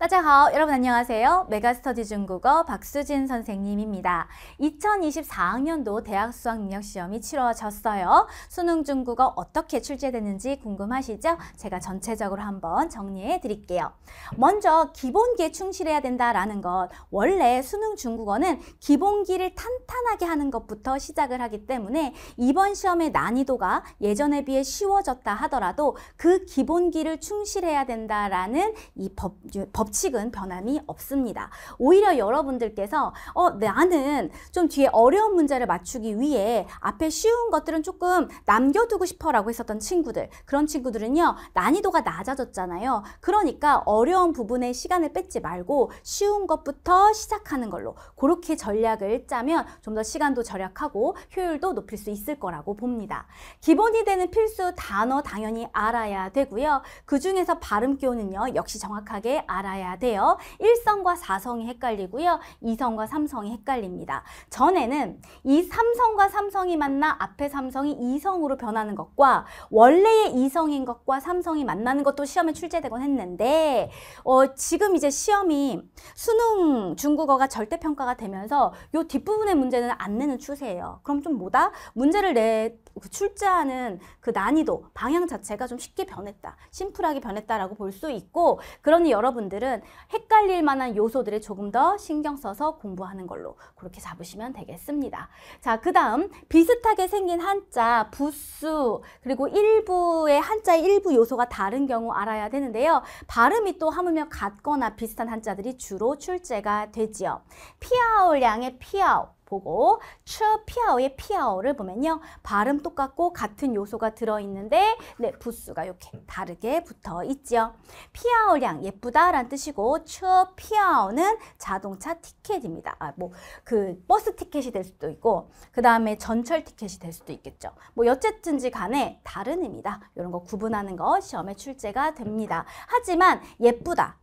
大家好, 여러분 안녕하세요. 메가스터디 중국어 박수진 선생님입니다. 2024학년도 대학 수학 능력 시험이 치러졌어요. 수능 중국어 어떻게 출제되는지 궁금하시죠? 제가 전체적으로 한번 정리해 드릴게요. 먼저 기본기에 충실해야 된다라는 것. 원래 수능 중국어는 기본기를 탄탄하게 하는 것부터 시작을 하기 때문에 이번 시험의 난이도가 예전에 비해 쉬워졌다 하더라도 그 기본기를 충실해야 된다라는 이 법, 법 법칙은 변함이 없습니다. 오히려 여러분들께서 어, 나는 좀 뒤에 어려운 문제를 맞추기 위해 앞에 쉬운 것들은 조금 남겨두고 싶어 라고 했었던 친구들 그런 친구들은요 난이도가 낮아졌잖아요. 그러니까 어려운 부분에 시간을 뺏지 말고 쉬운 것부터 시작하는 걸로 그렇게 전략을 짜면 좀 더 시간도 절약하고 효율도 높일 수 있을 거라고 봅니다. 기본이 되는 필수 단어 당연히 알아야 되고요. 그 중에서 발음 기호는요 역시 정확하게 알아야 알아야 돼요. 1성과 4성이 헷갈리고요. 2성과 3성이 헷갈립니다. 전에는 이 3성과 3성이 만나 앞에 3성이 2성으로 변하는 것과 원래의 2성인 것과 3성이 만나는 것도 시험에 출제되곤 했는데 어, 지금 이제 시험이 수능 중국어가 절대평가가 되면서 요 뒷부분의 문제는 안 내는 추세예요. 그럼 좀 뭐다? 문제를 내 그 출제하는 그 난이도, 방향 자체가 좀 쉽게 변했다. 심플하게 변했다라고 볼 수 있고 그러니 여러분들은 분들은 헷갈릴 만한 요소들을 조금 더 신경 써서 공부하는 걸로 그렇게 잡으시면 되겠습니다. 자, 그 다음 비슷하게 생긴 한자, 부수, 그리고 일부의 한자 일부 요소가 다른 경우 알아야 되는데요. 발음이 또 하물며 같거나 비슷한 한자들이 주로 출제가 되지요. 피아올 량의 피아오 보고 추피아오의 피아오를 보면요. 발음 똑같고 같은 요소가 들어있는데 네, 부수가 이렇게 다르게 붙어 있죠. 피아오량 예쁘다는 뜻이고 추피아오는 자동차 티켓입니다. 아, 뭐 그 버스 티켓이 될 수도 있고 그 다음에 전철 티켓이 될 수도 있겠죠. 뭐 어쨌든지 간에 다른 의미다. 이런 거 구분하는 거 시험에 출제가 됩니다. 하지만 예쁘다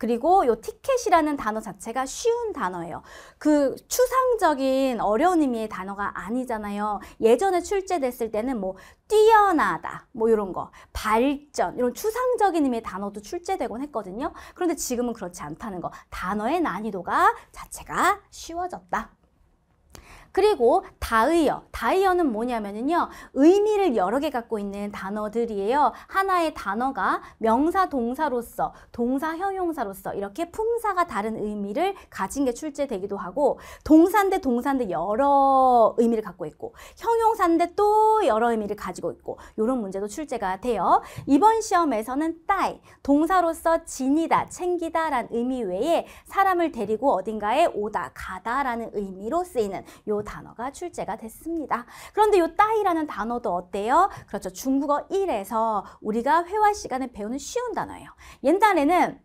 그리고 요 티켓이라는 단어 자체가 쉬운 단어예요. 그 추상적인 어려운 의미의 단어가 아니잖아요. 예전에 출제됐을 때는 뭐 뛰어나다 뭐 이런 거 발전 이런 추상적인 의미의 단어도 출제되곤 했거든요. 그런데 지금은 그렇지 않다는 거 단어의 난이도가 자체가 쉬워졌다. 그리고 다의어. 다의어는 뭐냐면은요. 의미를 여러 개 갖고 있는 단어들이에요. 하나의 단어가 명사 동사로서, 동사 형용사로서 이렇게 품사가 다른 의미를 가진 게 출제되기도 하고 동사인데 동사인데 여러 의미를 갖고 있고 형용사인데 또 여러 의미를 가지고 있고 이런 문제도 출제가 돼요. 이번 시험에서는 딸, 동사로서 진이다, 챙기다 라는 의미 외에 사람을 데리고 어딘가에 오다, 가다 라는 의미로 쓰이는 요 단어가 출제 출제가 됐습니다. 그런데 요 따이라는 단어도 어때요? 그렇죠. 중국어 1에서 우리가 회화 시간에 배우는 쉬운 단어예요. 옛날에는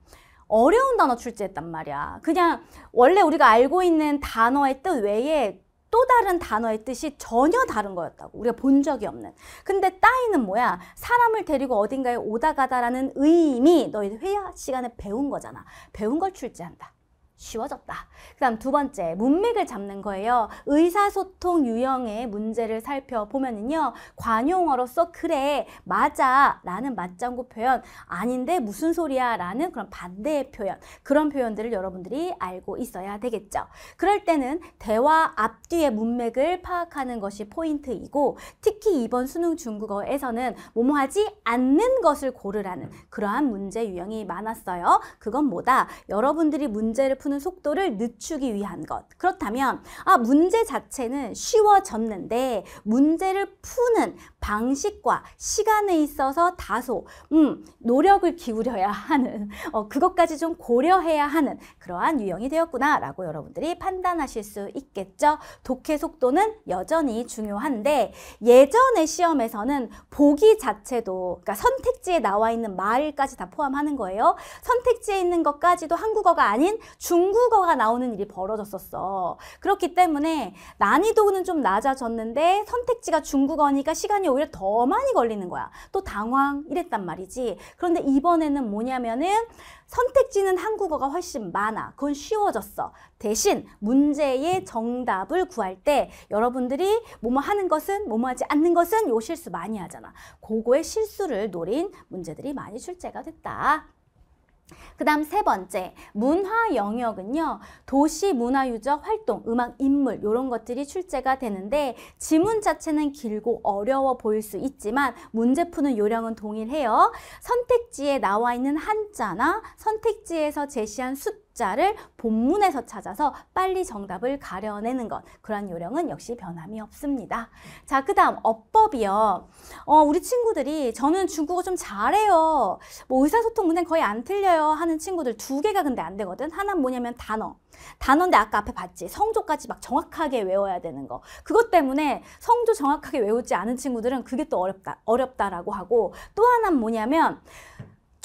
어려운 단어 출제했단 말이야. 그냥 원래 우리가 알고 있는 단어의 뜻 외에 또 다른 단어의 뜻이 전혀 다른 거였다고 우리가 본 적이 없는 근데 따이는 뭐야 사람을 데리고 어딘가에 오다 가다라는 의미 너희 회화 시간에 배운 거잖아 배운 걸 출제한다 쉬워졌다. 그 다음 두 번째, 문맥을 잡는 거예요. 의사소통 유형의 문제를 살펴보면은요, 관용어로서 그래, 맞아 라는 맞장구 표현, 아닌데 무슨 소리야 라는 그런 반대의 표현, 그런 표현들을 여러분들이 알고 있어야 되겠죠. 그럴 때는 대화 앞뒤의 문맥을 파악하는 것이 포인트이고, 특히 이번 수능 중국어에서는 뭐뭐하지 않는 것을 고르라는 그러한 문제 유형이 많았어요. 그건 뭐다? 여러분들이 문제를 푸는 속도를 늦추기 위한 것. 그렇다면 아 문제 자체는 쉬워졌는데 문제를 푸는 방식과 시간에 있어서 다소 음 노력을 기울여야 하는 어, 그것까지 좀 고려해야 하는 그러한 유형이 되었구나라고 여러분들이 판단하실 수 있겠죠. 독해 속도는 여전히 중요한데 예전의 시험에서는 보기 자체도 그러니까 선택지에 나와 있는 말까지 다 포함하는 거예요. 선택지에 있는 것까지도 한국어가 아닌 주 중국어가 나오는 일이 벌어졌었어. 그렇기 때문에 난이도는 좀 낮아졌는데 선택지가 중국어니까 시간이 오히려 더 많이 걸리는 거야. 또 당황 이랬단 말이지. 그런데 이번에는 뭐냐면은 선택지는 한국어가 훨씬 많아. 그건 쉬워졌어. 대신 문제의 정답을 구할 때 여러분들이 뭐뭐 하는 것은 뭐뭐 하지 않는 것은 요 실수 많이 하잖아. 고거의 실수를 노린 문제들이 많이 출제가 됐다. 그 다음 세 번째 문화 영역은요 도시 문화 유적 활동 음악 인물 이런 것들이 출제가 되는데 지문 자체는 길고 어려워 보일 수 있지만 문제 푸는 요령은 동일해요 선택지에 나와 있는 한자나 선택지에서 제시한 숫자 박자를 본문에서 찾아서 빨리 정답을 가려내는 것그런 요령은 역시 변함이 없습니다. 자, 그 다음 어법이요. 어, 우리 친구들이 저는 중국어 좀 잘해요. 뭐 의사소통 문행 거의 안 틀려요 하는 친구들 두 개가 근데 안 되거든. 하나는 뭐냐면 단어. 단어인데 아까 앞에 봤지. 성조까지 막 정확하게 외워야 되는 거. 그것 때문에 성조 정확하게 외우지 않은 친구들은 그게 또 어렵다, 어렵다라고 하고 또 하나는 뭐냐면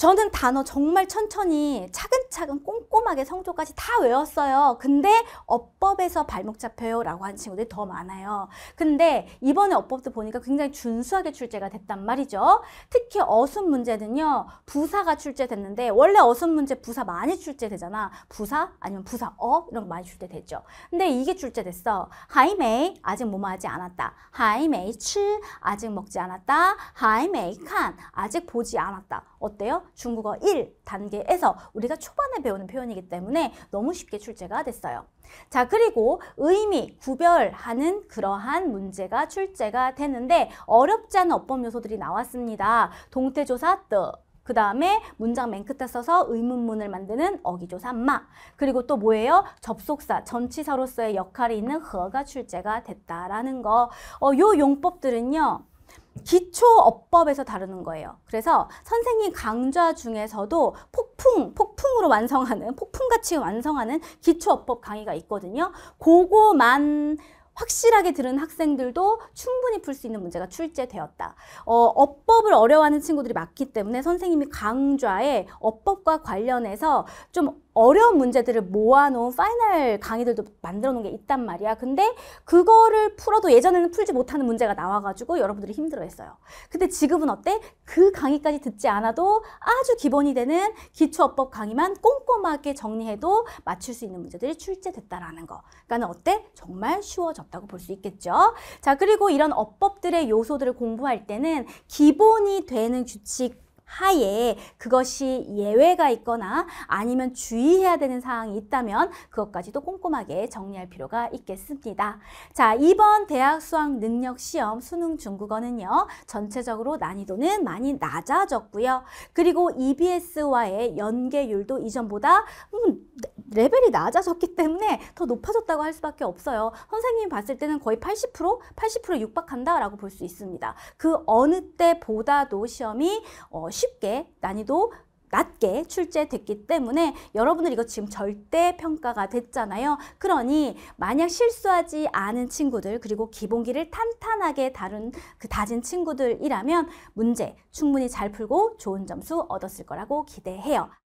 저는 단어 정말 천천히 차근차근 꼼꼼하게 성조까지 다 외웠어요. 근데 어법에서 발목 잡혀요 라고 하는 친구들이 더 많아요. 근데 이번에 어법도 보니까 굉장히 준수하게 출제가 됐단 말이죠. 특히 어순 문제는요. 부사가 출제됐는데 원래 어순 문제 부사 많이 출제되잖아. 부사 아니면 부사어 이런 거 많이 출제됐죠 근데 이게 출제됐어. 하이메이 아직 뭐 뭐하지 않았다. 하이메이 치 아직 먹지 않았다. 하이메이 칸 아직 보지 않았다. 어때요? 중국어 1 단계에서 우리가 초반에 배우는 표현이기 때문에 너무 쉽게 출제가 됐어요. 자 그리고 의미, 구별하는 그러한 문제가 출제가 되는데 어렵지 않은 어법 요소들이 나왔습니다. 동태조사 뜨, 그 다음에 문장 맨 끝에 써서 의문문을 만드는 어기조사 마 그리고 또 뭐예요? 접속사, 전치사로서의 역할이 있는 허가 출제가 됐다라는 거. 어, 요 용법들은요. 기초업법에서 다루는 거예요. 그래서 선생님 강좌 중에서도 폭풍, 폭풍으로 완성하는, 폭풍같이 완성하는 기초업법 강의가 있거든요. 그거만 확실하게 들은 학생들도 충분히 풀 수 있는 문제가 출제되었다. 어, 어법을 어려워하는 친구들이 많기 때문에 선생님이 강좌에 어법과 관련해서 좀 어려운 문제들을 모아놓은 파이널 강의들도 만들어 놓은 게 있단 말이야. 근데 그거를 풀어도 예전에는 풀지 못하는 문제가 나와가지고 여러분들이 힘들어했어요. 근데 지금은 어때? 그 강의까지 듣지 않아도 아주 기본이 되는 기초어법 강의만 꼼꼼하게 정리해도 맞출 수 있는 문제들이 출제됐다라는 거. 그러니까 는 어때? 정말 쉬워졌다고 볼 수 있겠죠. 자, 그리고 이런 어법들의 요소들을 공부할 때는 기본이 되는 규칙 하에 그것이 예외가 있거나 아니면 주의해야 되는 사항이 있다면 그것까지도 꼼꼼하게 정리할 필요가 있겠습니다. 자, 이번 대학 수학 능력 시험 수능 중국어는요. 전체적으로 난이도는 많이 낮아졌고요. 그리고 EBS와의 연계율도 이전보다 음, 레벨이 낮아졌기 때문에 더 높아졌다고 할 수밖에 없어요. 선생님이 봤을 때는 거의 80%, 8 0 육박한다라고 볼 수 있습니다. 그 어느 때보다도 시험이 어, 쉽게 난이도 낮게 출제됐기 때문에 여러분들 이거 지금 절대 평가가 됐잖아요. 그러니 만약 실수하지 않은 친구들 그리고 기본기를 탄탄하게 다룬 그 다진 친구들이라면 문제 충분히 잘 풀고 좋은 점수 얻었을 거라고 기대해요.